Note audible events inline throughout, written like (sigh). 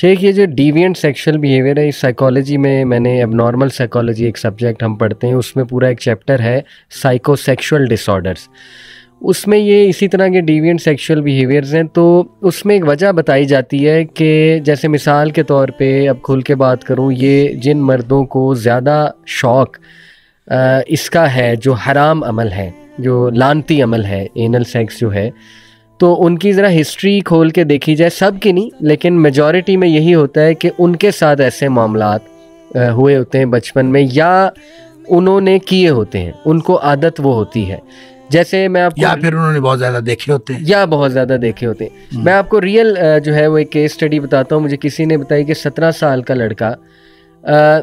शेख ये जो deviant sexual behaviour है इस साइकोलॉजी में मैंने अब नॉर्मल साइकोलॉजी एक सब्जेक्ट हम पढ़ते हैं उसमें पूरा एक चैप्टर है साइकोसेक्सुअल डिसऑर्डर्स उसमें ये इसी तरह के डिवियंट सेक्शुअल बिहेवियर्स हैं तो उसमें एक वजह बताई जाती है कि जैसे मिसाल के तौर पे अब खुल के बात करूँ ये जिन मर्दों को ज़्यादा शौक़ इसका है जो हराम अमल है जो लानती अमल है एनल सेक्स जो है तो उनकी ज़रा हिस्ट्री खोल के देखी जाए सब की नहीं लेकिन मेजॉरिटी में यही होता है कि उनके साथ ऐसे मामला हुए होते हैं बचपन में या उन्होंने किए होते हैं उनको आदत वो होती है जैसे मैं आपको या फिर उन्होंने बहुत ज़्यादा देखे होते हैं या बहुत ज़्यादा देखे होते हैं हम्म। मैं आपको रियल जो है वो एक केस स्टडी बताता हूँ मुझे किसी ने बताई कि सत्रह साल का लड़का आ,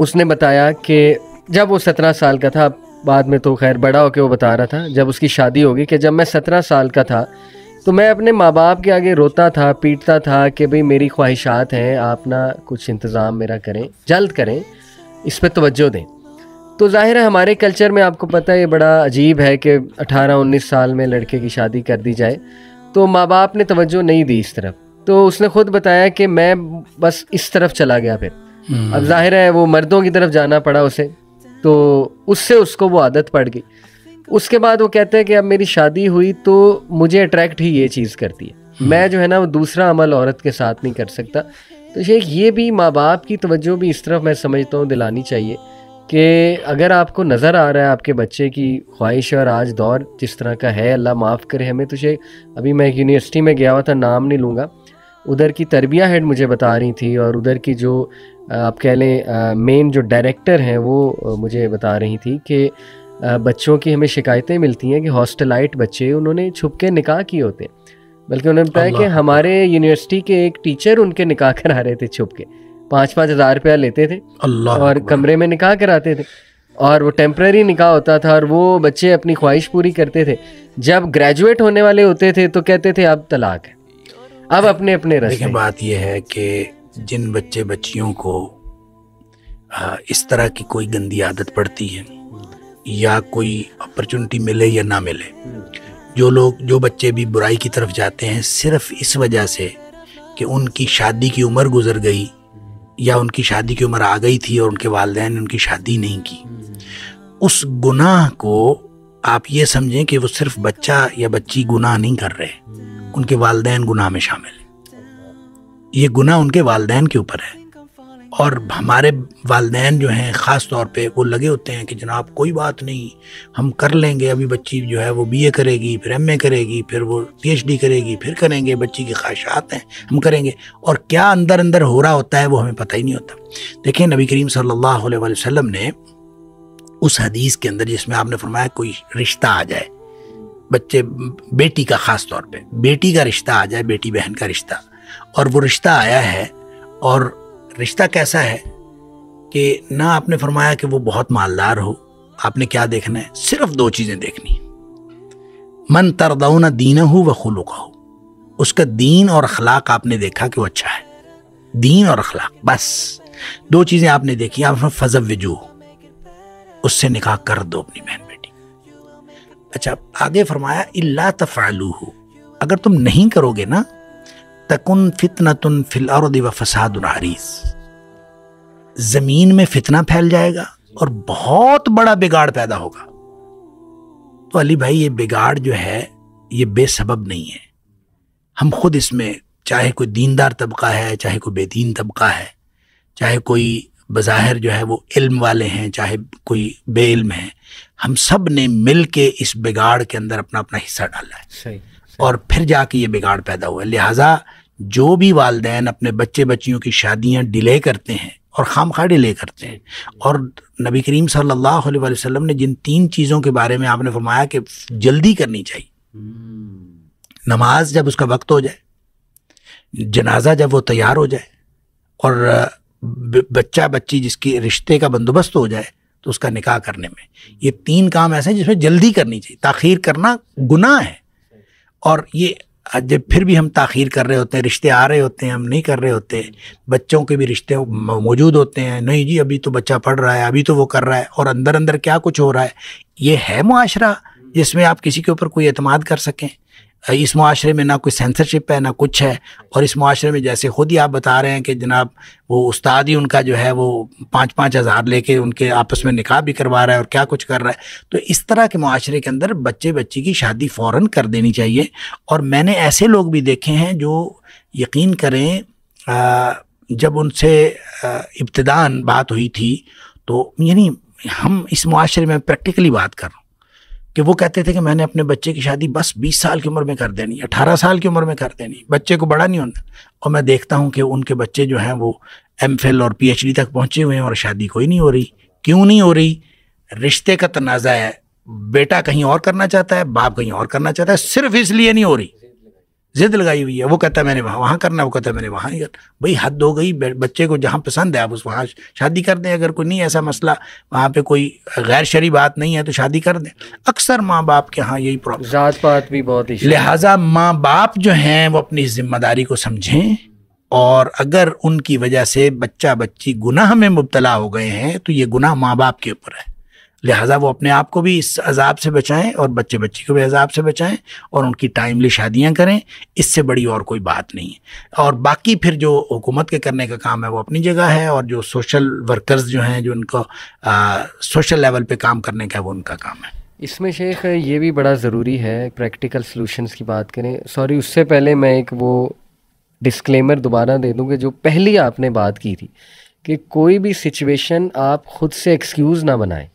उसने बताया कि जब वो सत्रह साल का था बाद में तो खैर बड़ा होकर वो बता रहा था जब उसकी शादी होगी कि जब मैं सत्रह साल का था तो मैं अपने माँ बाप के आगे रोता था पीटता था कि भाई मेरी ख्वाहिशात हैं आप ना कुछ इंतज़ाम मेरा करें जल्द करें इस पर तवज्जो दें तो ज़ाहिर है हमारे कल्चर में आपको पता है ये बड़ा अजीब है कि 18-19 साल में लड़के की शादी कर दी जाए तो माँ बाप ने तवज्जो नहीं दी इस तरफ तो उसने ख़ुद बताया कि मैं बस इस तरफ चला गया फिर हम्म। अब जाहिर है वो मर्दों की तरफ जाना पड़ा उसे तो उससे उसको वो आदत पड़ गई उसके बाद वो कहते हैं कि अब मेरी शादी हुई तो मुझे अट्रैक्ट ही ये चीज़ करती है हम्म। मैं जो है ना वो दूसरा अमल औरत के साथ नहीं कर सकता तो शेख ये भी माँ बाप की तवज्जो भी इस तरफ मैं समझता हूँ दिलानी चाहिए कि अगर आपको नज़र आ रहा है आपके बच्चे की ख्वाहिश और आज दौर जिस तरह का है अल्लाह माफ़ करे हमें तो शेख अभी मैं यूनिवर्सिटी में गया हुआ था नाम नहीं लूँगा उधर की तरबिया हेड मुझे बता रही थी और उधर की जो आप कह लें मेन जो डायरेक्टर हैं वो मुझे बता रही थी कि बच्चों की हमें शिकायतें मिलती हैं कि हॉस्टलाइट बच्चे उन्होंने छुप के निकाह किए होते हैं बल्कि उन्होंने बताया कि हमारे यूनिवर्सिटी के एक टीचर उनके निकाह करा रहे थे छुप के पाँच पाँच हज़ार रुपया लेते थे और कमरे में निकाह कराते थे और वो टेम्प्रेरी निकाह होता था और वो बच्चे अपनी ख्वाहिश पूरी करते थे जब ग्रेजुएट होने वाले होते थे तो कहते थे अब तलाक है अब अपने अपने रस्ते बात यह है कि जिन बच्चे बच्चियों को इस तरह की कोई गंदी आदत पड़ती है या कोई अपॉर्चुनिटी मिले या ना मिले जो लोग जो बच्चे भी बुराई की तरफ जाते हैं सिर्फ इस वजह से कि उनकी शादी की उम्र गुजर गई या उनकी शादी की उम्र आ गई थी और उनके वालदे ने उनकी शादी नहीं की उस गुनाह को आप ये समझें कि वो सिर्फ बच्चा या बच्ची गुनाह नहीं कर रहे उनके वालदेन गुनाह में शामिल ये गुना उनके वालदेन के ऊपर है और हमारे वालदेन जो हैं ख़ास तौर पे वो लगे होते हैं कि जनाब कोई बात नहीं हम कर लेंगे अभी बच्ची जो है वो बीए करेगी फिर एमए करेगी फिर वो पीएचडी करेगी फिर करेंगे बच्ची की ख्वाहिशात हैं हम करेंगे और क्या अंदर अंदर हो रहा होता है वो हमें पता ही नहीं होता देखिए नबी करीम सल्लल्लाहु अलैहि वसल्लम ने उस हदीस के अंदर जिसमें आपने फरमाया कोई रिश्ता आ जाए बच्चे बेटी का ख़ास तौर पर बेटी का रिश्ता आ जाए बेटी बहन का रिश्ता और वो रिश्ता आया है और रिश्ता कैसा है कि ना आपने फरमाया कि वो बहुत मालदार हो आपने क्या देखना है सिर्फ दो चीज़ें देखनी मन ना दीना हो व खुलू का हो उसका दीन और अखलाक आपने देखा कि वो अच्छा है दीन और अखलाक बस दो चीज़ें आपने देखी आप फजब वजू उससे निकाह कर दो अपनी बहन बेटी अच्छा आगे फरमाया इल्ला तफालू हो अगर तुम नहीं करोगे ना तकुन फितना तुन फिल और फसाद हरीस जमीन में फितना फैल जाएगा और बहुत बड़ा बिगाड़ पैदा होगा तो अली भाई ये बिगाड़ जो है ये बेसबब नहीं है हम खुद इसमें चाहे कोई दीनदार तबका है चाहे कोई बेदीन तबका है चाहे कोई बज़ाहिर जो है वो इल्म वाले हैं चाहे कोई बेइल्म है हम सब ने मिल के इस बिगाड़ के अंदर अपना अपना हिस्सा डाला है सही, सही। और फिर जाके ये बिगाड़ पैदा हुआ है लिहाजा जो भी वालदेन अपने बच्चे बच्चियों की शादियां डिले करते हैं और खाम खा डिले करते हैं और नबी करीम सल्लल्लाहु अलैहि वसल्लम ने जिन तीन चीज़ों के बारे में आपने फरमाया कि जल्दी करनी चाहिए हम्म। नमाज जब उसका वक्त हो जाए जनाजा जब वो तैयार हो जाए और बच्चा बच्ची जिसकी रिश्ते का बंदोबस्त हो जाए तो उसका निकाह करने में ये तीन काम ऐसे हैं जिसमें जल्दी करनी चाहिए ताखीर करना गुनाह है और ये आज जब फिर भी हम ताखीर कर रहे होते हैं रिश्ते आ रहे होते हैं हम नहीं कर रहे होते बच्चों के भी रिश्ते मौजूद होते हैं नहीं जी अभी तो बच्चा पढ़ रहा है अभी तो वो कर रहा है और अंदर अंदर क्या कुछ हो रहा है ये है मुआरा जिसमें आप किसी के ऊपर कोई अतमाद कर सकें इस माशरे में ना कोई सेंसरशिप है ना कुछ है और इस माशरे में जैसे खुद ही आप बता रहे हैं कि जनाब वो उस्ताद ही उनका जो है वो पाँच पाँच हज़ार लेके उनके आपस में निकाह भी करवा रहा है और क्या कुछ कर रहा है तो इस तरह के माशरे के अंदर बच्चे बच्ची की शादी फ़ौर कर देनी चाहिए और मैंने ऐसे लोग भी देखे हैं जो यकीन करें आ, जब उनसे इब्तदान बात हुई थी तो यानी हम इस माशरे में प्रैक्टिकली बात कर रहा हूँ कि वो कहते थे कि मैंने अपने बच्चे की शादी बस 20 साल की उम्र में कर देनी 18 साल की उम्र में कर देनी बच्चे को बड़ा नहीं होना और मैं देखता हूँ कि उनके बच्चे जो हैं वो एम और पी तक पहुँचे हुए हैं और शादी कोई नहीं हो रही क्यों नहीं हो रही रिश्ते का तनाज़ा है बेटा कहीं और करना चाहता है बाप कहीं और करना चाहता है सिर्फ इसलिए नहीं हो रही जिद लगाई हुई है वो कहता है मैंने वहाँ वहाँ करना वो कहता है मैंने वहाँ ही करना भाई हद हो गई बच्चे को जहाँ पसंद है आप उस वहाँ शादी कर दें अगर कोई नहीं ऐसा मसला वहाँ पे कोई गैर शरी बात नहीं है तो शादी कर दें अक्सर माँ बाप के यहाँ यही प्रॉब्लम जात पात भी बहुत लिहाजा माँ बाप जो हैं वो अपनी जिम्मेदारी को समझें और अगर उनकी वजह से बच्चा बच्ची गुनाह में मुबतला हो गए हैं तो ये गुनाह माँ बाप के ऊपर है लिहाजा वो अपने आप को भी इस अजाब से बचाएं और बच्चे बच्ची को भी अजाब से बचाएं और उनकी टाइमली शादियां करें इससे बड़ी और कोई बात नहीं है और बाकी फिर जो हुकूमत के करने का काम है वो अपनी जगह है और जो सोशल वर्कर्स जो हैं जो उनको आ, सोशल लेवल पे काम करने का है वो उनका काम है इसमें शेख ये भी बड़ा ज़रूरी है प्रैक्टिकल सॉल्यूशंस की बात करें सॉरी उससे पहले मैं एक वो डिस्क्लेमर दोबारा दे दूँगी जो पहली आपने बात की थी कि कोई भी सिचुएशन आप ख़ुद से एक्सक्यूज़ ना बनाएं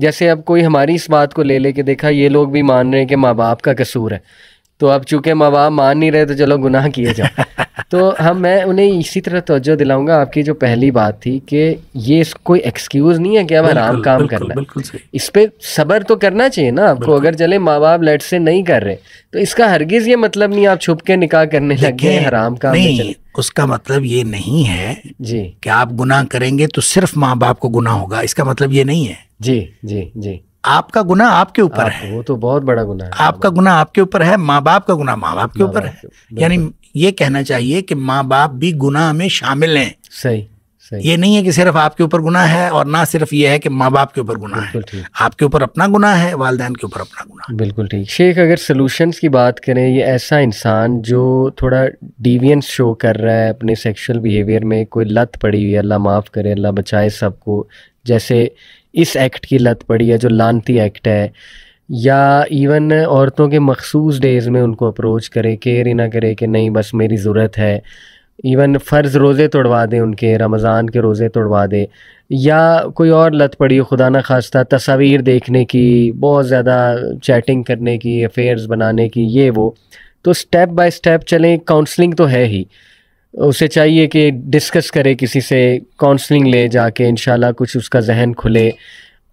जैसे अब कोई हमारी इस बात को ले लेके देखा ये लोग भी मान रहे हैं कि माँ बाप का कसूर है तो अब चूंकि माँ बाप मान नहीं रहे तो चलो गुनाह किए जाओ (laughs) तो हम मैं उन्हें इसी तरह तोज्जो दिलाऊंगा आपकी जो पहली बात थी कि ये कोई एक्सक्यूज़ नहीं है कि अब आराम काम बिल्कुल, करना बिल्कुल इस पर सब्र तो करना चाहिए ना आपको अगर चले माँ बाप लेट से नहीं कर रहे तो इसका हरगिज़ ये मतलब नहीं आप छुप के निकाह करने लग गए हराम काम नहीं उसका मतलब ये नहीं है जी कि आप गुनाह करेंगे तो सिर्फ माँ बाप को गुनाह होगा इसका मतलब ये नहीं है जी जी जी आपका गुना आपके ऊपर आप, है वो तो बहुत बड़ा गुना है आपका गुना आपके ऊपर है माँ बाप का गुना माँ बाप के ऊपर है यानी ये कहना चाहिए कि माँ बाप भी गुना में शामिल हैं सही सही ये नहीं है कि सिर्फ आपके ऊपर गुना है और ना सिर्फ ये है कि माँ बाप के ऊपर गुना है आपके ऊपर अपना गुना है वालदेन के ऊपर अपना गुना बिल्कुल ठीक शेख अगर सोल्यूशंस की बात करें ये ऐसा इंसान जो थोड़ा डिवियंस शो कर रहा है अपने सेक्सुअल बिहेवियर में कोई लत पड़ी हुई है अल्लाह माफ़ करे अल्लाह बचाए सबको जैसे इस एक्ट की लत पड़ी है जो लानती एक्ट है या इवन औरतों के मखसूस डेज़ में उनको अप्रोच करे केयर ही ना करे कि नहीं बस मेरी ज़रूरत है इवन फ़र्ज़ रोज़े तोड़वा दें उनके रमज़ान के रोज़े तोड़वा दें या कोई और लत पड़ी हो खुदा न खास्ता तस्वीर देखने की बहुत ज़्यादा चैटिंग करने की अफेयर्स बनाने की ये वो तो स्टेप बाय स्टेप चलें काउंसलिंग तो है ही उसे चाहिए कि डिस्कस करे किसी से काउंसलिंग ले जाके इन कुछ उसका जहन खुले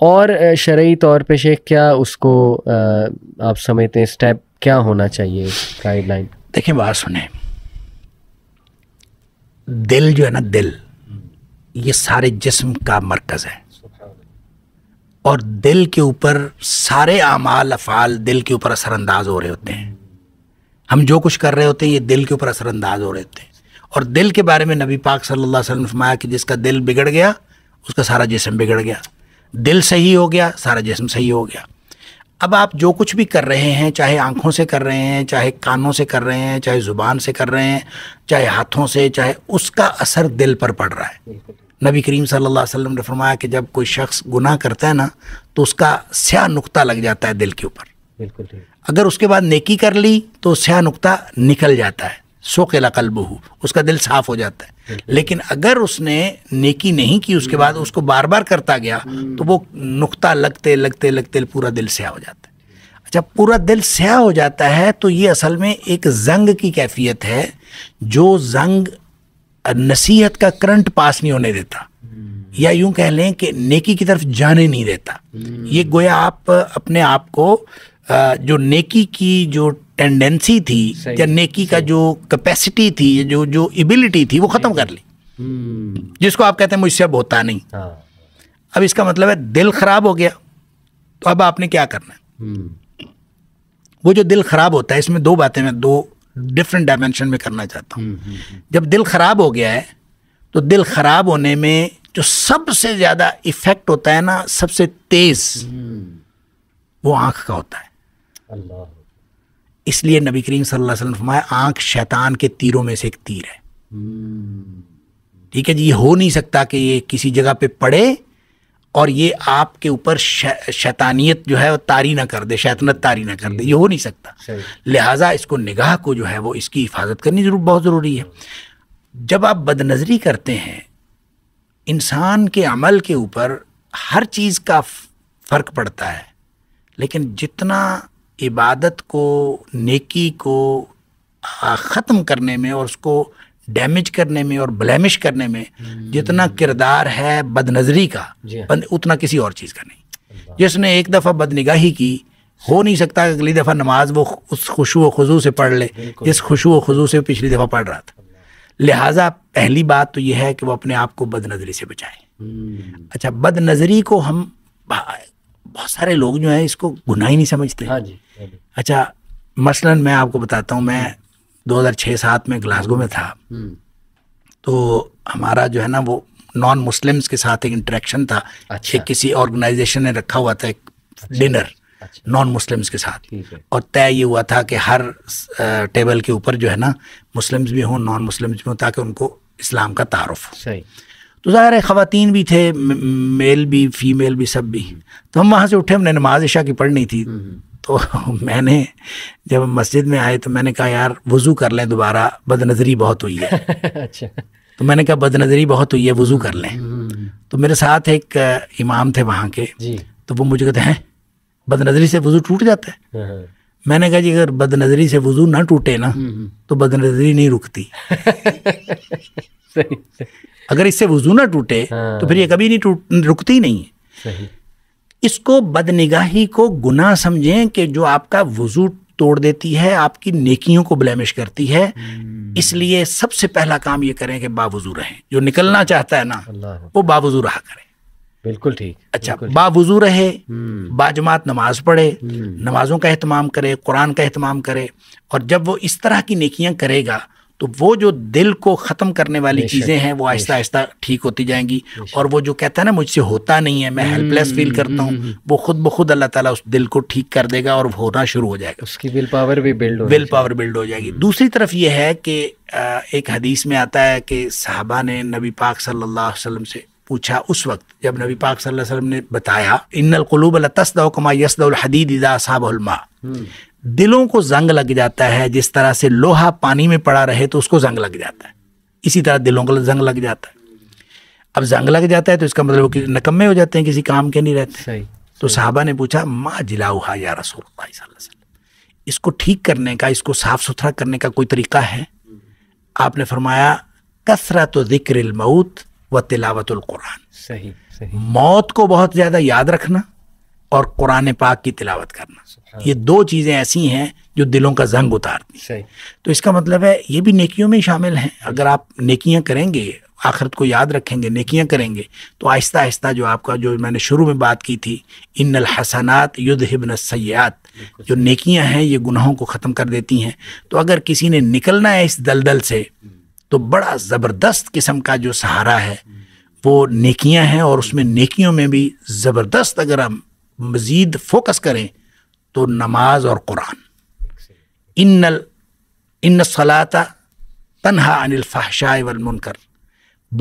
और शर्य तौर पे शेख क्या उसको आप समझते हैं स्टेप क्या होना चाहिए गाइडलाइन देखिए बात सुने दिल जो है ना दिल ये सारे जिस्म का मरकज़ है और दिल के ऊपर सारे आमाल अफ़ाल दिल के ऊपर असरअंदाज हो रहे होते हैं हम जो कुछ कर रहे होते हैं ये दिल के ऊपर असरअंदाज हो रहे होते हैं और दिल के बारे में नबी पाक सल्लल्लाहु अलैहि वसल्लम फरमाया कि जिसका दिल बिगड़ गया उसका सारा जिसम बिगड़ गया दिल सही हो गया सारा जिसम सही हो गया अब आप जो कुछ भी कर रहे हैं चाहे आँखों से कर रहे हैं चाहे कानों से कर रहे हैं चाहे ज़ुबान से कर रहे हैं चाहे हाथों से चाहे उसका असर दिल पर पड़ रहा है नबी करीम सल्लल्लाहु अलैहि वसल्लम ने फरमाया कि जब कोई शख्स गुनाह करता है ना तो उसका स्या नुक्ता लग जाता है दिल के ऊपर बिल्कुल अगर उसके बाद नेकी कर ली तो स्या नुक्ता निकल जाता है सोकेला कलबहू उसका दिल साफ हो जाता है लेकिन अगर उसने नेकी नहीं की उसके बाद उसको बार बार करता गया हम्म। तो वो नुकता लगते लगते लगते पूरा दिल स्या हो जाता है जब अच्छा, पूरा दिल स्या हो जाता है तो ये असल में एक जंग की कैफियत है जो जंग नसीहत का करंट पास नहीं होने देता हम्म। या यूं कह लें कि नेकी की तरफ जाने नहीं देता हम्म। ये गोया आप अपने आप को जो नेकी की जो टेंडेंसी थी या नेकी का जो कैपेसिटी थी जो जो एबिलिटी थी वो ख़त्म कर ली हम्म। जिसको आप कहते हैं मुझसे अब होता नहीं हाँ। अब इसका मतलब है दिल खराब हो गया तो अब आपने क्या करना है हम्म। वो जो दिल खराब होता है इसमें दो बातें मैं दो डिफरेंट डायमेंशन में करना चाहता हूँ हम्म, जब दिल खराब हो गया है तो दिल खराब होने में जो सबसे ज़्यादा इफेक्ट होता है ना सबसे तेज वो आंख का होता है इसलिए नबी करीम सल्लल्लाहु अलैहि वसल्लम फरमाया शैतान के तीरों में से एक तीर है हम्म। ठीक है जी ये हो नहीं सकता कि ये किसी जगह पे पड़े और ये आपके ऊपर शैतानियत जो है वो तारी ना कर दे शैतनत तारी ना कर दे ये हो नहीं सकता लिहाजा इसको निगाह को जो है वो इसकी हिफाजत करनी जरूर बहुत ज़रूरी है जब आप बदनज़री करते हैं इंसान के अमल के ऊपर हर चीज़ का फ़र्क पड़ता है लेकिन जितना इबादत को नेकी को ख़त्म करने में और उसको डैमेज करने में और ब्लैमिश करने में हम्म। जितना किरदार है बदनजरी का हाँ। उतना किसी और चीज़ का नहीं जिसने एक दफ़ा बदनिगाही की हो नहीं सकता अगली दफ़ा नमाज वो उस खुशु खजू से पढ़ ले जिस खुशु खजू से पिछली दफ़ा पढ़ रहा था लिहाजा पहली बात तो यह है कि वो अपने आप को बदनजरी से बचाए हम्म। अच्छा बदनजरी को हम बहुत सारे लोग जो है इसको गुनाह ही नहीं समझते हाँ, हाँ जी अच्छा मसलन मैं आपको बताता हूँ मैं 2006-7 में ग्लासगो में था हम्म। तो हमारा जो है ना वो नॉन मुस्लिम्स के साथ एक इंटरेक्शन था अच्छा। एक किसी ऑर्गेनाइजेशन ने रखा हुआ था एक अच्छा। डिनर अच्छा। नॉन मुस्लिम्स के साथ और तय ये हुआ था कि हर टेबल के ऊपर जो है ना मुस्लिम्स भी हों नॉन मुस्लिम्स भी हों ताकि उनको इस्लाम का तारफ़ हो तो ज़ाहिर है ख़वान भी थे मेल भी फ़ीमेल भी सब भी तो हम वहाँ से उठे हमने नमाज इशा की पढ़नी थी हम्म, हम्म। तो मैंने जब मस्जिद में आए तो मैंने कहा यार वज़ू कर लें दोबारा बदनज़री बहुत हुई है (laughs) अच्छा तो मैंने कहा बदनज़री बहुत हुई है वज़ू कर लें हम्म, तो मेरे साथ एक इमाम थे वहाँ के तो वो मुझे कहते हैं बदनज़री से वज़ू टूट जाता है हाँ, हाँ। मैंने कहा जी अगर बदनज़री से वज़ू ना टूटे ना तो बदनज़री नहीं रुकती (laughs) अगर इससे वजू ना टूटे हाँ। तो फिर ये कभी नहीं टूट रुकती नहीं है इसको बदनिगाही को गुनाह समझें कि जो आपका वजू तोड़ देती है आपकी नेकियों को ब्लैमिश करती है हम्म। इसलिए सबसे पहला काम ये करें कि बावजू रहें जो निकलना चाहता है ना वो बावजू रहा करें बिल्कुल ठीक अच्छा बावजू रहे हम्म। बाजमात नमाज पढ़े हम्म। नमाजों का अहतमाम करे कुरान का अहतमाम करे और जब वो इस तरह की नेकियां करेगा तो वो जो दिल को ख़त्म करने वाली चीज़ें हैं वो आहिस्ता आहिस्ता ठीक होती जाएंगी और वो जो कहता है ना मुझसे होता नहीं है मैं हेल्पलेस हम्म, फील करता हूँ हम्म, हम्म। वो खुद ब खुद अल्लाह ताला उस दिल को ठीक कर देगा और होना शुरू हो जाएगा उसकी विल पावर भी बिल्ड विल पावर बिल्ड हो जाएगी दूसरी तरफ ये है कि एक हदीस में आता है कि साहबा ने नबी पाक सल्लल्लाहु अलैहि वसल्लम से पूछा उस वक्त जब नबी पाक सल्लल्लाहु अलैहि वसल्लम ने बताया इन्नल कुलूब लतसदौ कमा यसदौल हदीद इदा मा दिलों को जंग लग जाता है जिस तरह से लोहा पानी में पड़ा रहे तो उसको जंग लग जाता है इसी तरह दिलों को जंग लग जाता है अब जंग लग जाता है तो इसका मतलब नकम्मे हो जाते हैं किसी काम के नहीं रहते सही, तो साहबा ने पूछा माँ जिला या रसूल इसको ठीक करने का इसको साफ सुथरा करने का कोई तरीका है आपने फरमाया कसरत जिक्र मऊत व तिलावतुल कुरान सही, सही मौत को बहुत ज़्यादा याद रखना और कुरान पाक की तिलावत करना ये दो चीज़ें ऐसी हैं जो दिलों का जंग उतारती तो इसका मतलब है ये भी नेकियों में शामिल हैं अगर आप नेकियां करेंगे आखिरत को याद रखेंगे नेकियां करेंगे तो आहिस्ता आहिस्ता जो आपका जो मैंने शुरू में बात की थी इन हसनात युद्ध हिबन सयात जो नेकियां हैं ये गुनाहों को ख़त्म कर देती हैं तो अगर किसी ने निकलना है इस दलदल से तो बड़ा ज़बरदस्त किस्म का जो सहारा है वो नेकियां हैं और उसमें नेकियों में भी ज़बरदस्त अगर हम मज़ीद फोकस करें तो नमाज और कुरान इन इन सलाता तनहा अनिलफाशा वलमनकर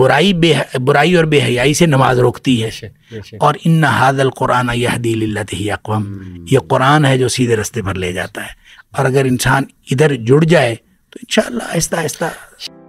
बुराई बे बुराई और बेहयाई से नमाज रोकती है और इन हादल कुरान यह ही अकवम ये कुरान है जो सीधे रास्ते पर ले जाता है और अगर इंसान इधर जुड़ जाए तो इन आहिस्ता आहिस्ता